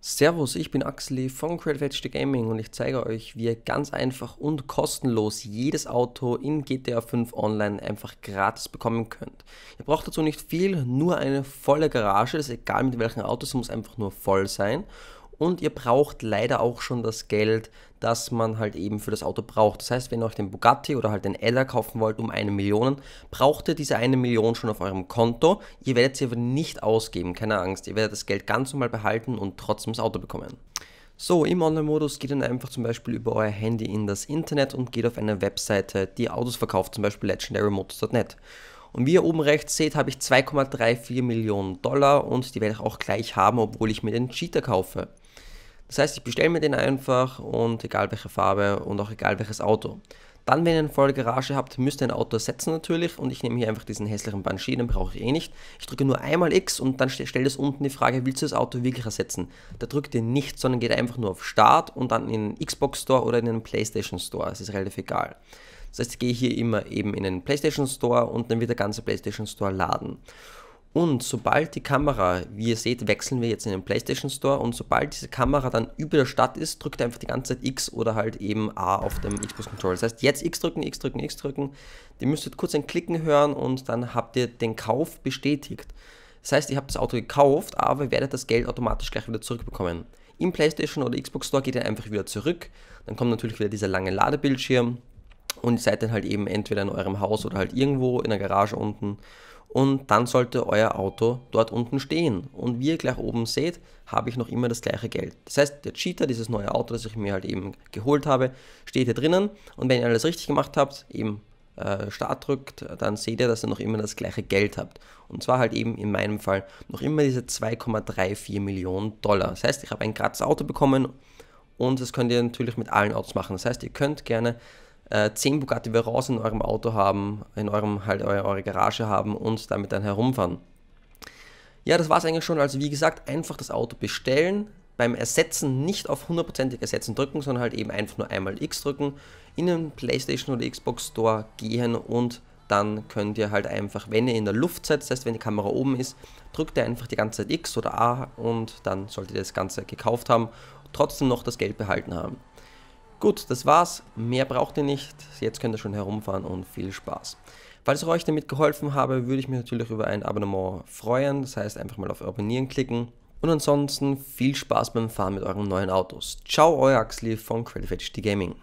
Servus, ich bin Axeli von Creative Edge Gaming und ich zeige euch, wie ihr ganz einfach und kostenlos jedes Auto in GTA 5 Online einfach gratis bekommen könnt. Ihr braucht dazu nicht viel, nur eine volle Garage, das ist egal mit welchen Autos, es muss einfach nur voll sein und ihr braucht leider auch schon das Geld, das man halt eben für das Auto braucht. Das heißt, wenn ihr euch den Bugatti oder halt den Ella kaufen wollt um eine Million, braucht ihr diese eine Million schon auf eurem Konto. Ihr werdet sie aber nicht ausgeben, keine Angst. Ihr werdet das Geld ganz normal behalten und trotzdem das Auto bekommen. So, im Online-Modus geht dann einfach zum Beispiel über euer Handy in das Internet und geht auf eine Webseite, die Autos verkauft, zum Beispiel legendarymotors.net. Und wie ihr oben rechts seht, habe ich 2,34 Millionen Dollar und die werde ich auch gleich haben, obwohl ich mir den Cheater kaufe. Das heißt, ich bestelle mir den einfach und egal welche Farbe und auch egal welches Auto. Dann, wenn ihr eine volle Garage habt, müsst ihr ein Auto ersetzen natürlich und ich nehme hier einfach diesen hässlichen Banshee, den brauche ich eh nicht. Ich drücke nur einmal X und dann stellt es unten die Frage, willst du das Auto wirklich ersetzen? Da drückt ihr nicht, sondern geht einfach nur auf Start und dann in den Xbox Store oder in den Playstation Store, es ist relativ egal. Das heißt, ich gehe hier immer eben in den PlayStation Store und dann wird der ganze PlayStation Store laden. Und sobald die Kamera, wie ihr seht, wechseln wir jetzt in den PlayStation Store und sobald diese Kamera dann über der Stadt ist, drückt ihr einfach die ganze Zeit X oder halt eben A auf dem Xbox Controller. Das heißt, jetzt X drücken, X drücken, X drücken. Ihr müsstet kurz ein Klicken hören und dann habt ihr den Kauf bestätigt. Das heißt, ihr habt das Auto gekauft, aber ihr werdet das Geld automatisch gleich wieder zurückbekommen. Im PlayStation oder Xbox Store geht ihr einfach wieder zurück. Dann kommt natürlich wieder dieser lange Ladebildschirm und seid dann halt eben entweder in eurem Haus oder halt irgendwo in der Garage unten und dann sollte euer Auto dort unten stehen. Und wie ihr gleich oben seht, habe ich noch immer das gleiche Geld. Das heißt, der Cheater, dieses neue Auto, das ich mir halt eben geholt habe, steht hier drinnen und wenn ihr alles richtig gemacht habt, eben äh, Start drückt, dann seht ihr, dass ihr noch immer das gleiche Geld habt. Und zwar halt eben in meinem Fall noch immer diese 2,34 Millionen Dollar. Das heißt, ich habe ein gratis Auto bekommen und das könnt ihr natürlich mit allen Autos machen. Das heißt, ihr könnt gerne äh, 10 Bugatti Veyrons in eurem Auto haben, in eurem halt eure, eure Garage haben und damit dann herumfahren. Ja, das war es eigentlich schon. Also wie gesagt, einfach das Auto bestellen, beim Ersetzen nicht auf 100%ig Ersetzen drücken, sondern halt eben einfach nur einmal X drücken, in den PlayStation oder Xbox Store gehen und dann könnt ihr halt einfach, wenn ihr in der Luft seid, das heißt, wenn die Kamera oben ist, drückt ihr einfach die ganze Zeit X oder A und dann solltet ihr das Ganze gekauft haben, trotzdem noch das Geld behalten haben. Gut, das war's. Mehr braucht ihr nicht. Jetzt könnt ihr schon herumfahren und viel Spaß. Falls ich euch damit geholfen habe, würde ich mich natürlich über ein Abonnement freuen. Das heißt, einfach mal auf Abonnieren klicken. Und ansonsten viel Spaß beim Fahren mit euren neuen Autos. Ciao, euer Axli von Credit Edge, die Gaming.